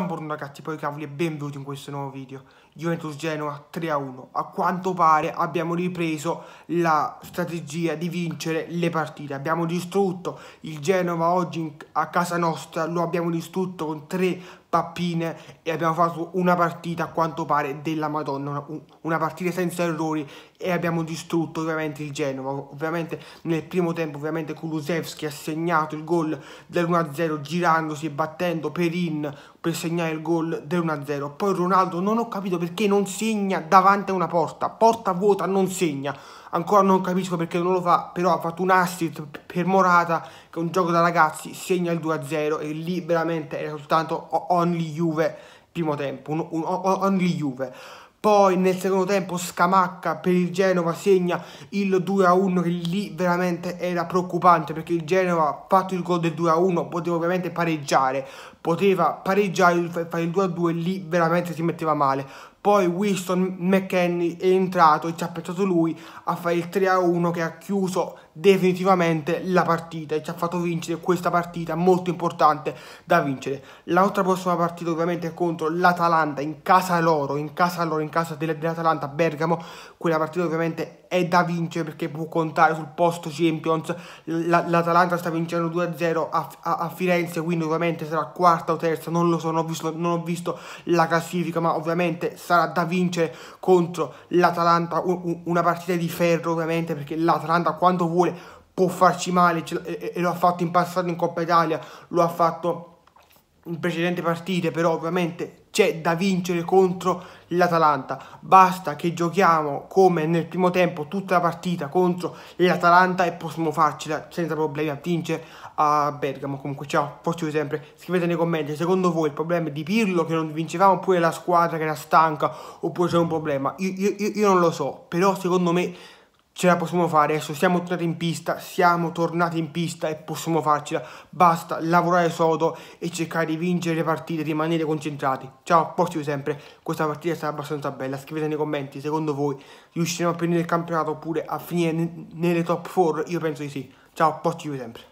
Buongiorno ragazzi, poi cavoli e benvenuti in questo nuovo video Juventus Genoa 3-1 a A quanto pare abbiamo ripreso la strategia di vincere le partite Abbiamo distrutto il Genova oggi a casa nostra Lo abbiamo distrutto con tre pappine e abbiamo fatto una partita a quanto pare della Madonna, una partita senza errori e abbiamo distrutto ovviamente il Genova. Ovviamente nel primo tempo ovviamente Kulusevski ha segnato il gol dell'1-0 girandosi e battendo Perin per segnare il gol dell'1-0. Poi Ronaldo non ho capito perché non segna davanti a una porta, porta vuota non segna. Ancora non capisco perché non lo fa, però ha fatto un assist per Morata che è un gioco da ragazzi segna il 2-0 e lì veramente era soltanto only Juve primo tempo, un, un, only Juve. Poi nel secondo tempo Scamacca per il Genova segna il 2-1 che lì veramente era preoccupante perché il Genova ha fatto il gol del 2-1, poteva ovviamente pareggiare, poteva pareggiare, fare il 2-2 lì veramente si metteva male. Poi Winston McKenney è entrato e ci ha pensato lui a fare il 3-1 che ha chiuso definitivamente la partita e ci ha fatto vincere questa partita molto importante da vincere. L'altra prossima partita ovviamente è contro l'Atalanta in casa loro, in casa loro, in casa dell'Atalanta Bergamo, quella partita ovviamente è da vincere perché può contare sul posto Champions. L- L'Atalanta sta vincendo 2-0 a-, a-, a-, Firenze, quindi ovviamente sarà quarta o terza, non lo so, non ho, visto, non ho visto la classifica, ma ovviamente sarà da vincere contro l'Atalanta, un- una partita di ferro ovviamente perché l'Atalanta quando vuole può farci male e, e lo ha fatto in passato in Coppa Italia, lo ha fatto in precedenti partite, però ovviamente c'è da vincere contro l'Atalanta. Basta che giochiamo come nel primo tempo tutta la partita contro l'Atalanta e possiamo farcela senza problemi a vincere a Bergamo. Comunque ciao, forse sempre, scrivete nei commenti secondo voi il problema è di Pirlo che non vincevamo oppure la squadra che era stanca oppure c'è un problema. Io, io, io non lo so, però secondo me ce la possiamo fare adesso, siamo tornati in pista, siamo tornati in pista e possiamo farcela, basta lavorare sodo e cercare di vincere le partite, rimanere concentrati. Ciao, porci sempre, questa partita sarà abbastanza bella, scrivete nei commenti, secondo voi riusciremo a prendere il campionato oppure a finire nelle top 4? Io penso di sì. Ciao, porci sempre.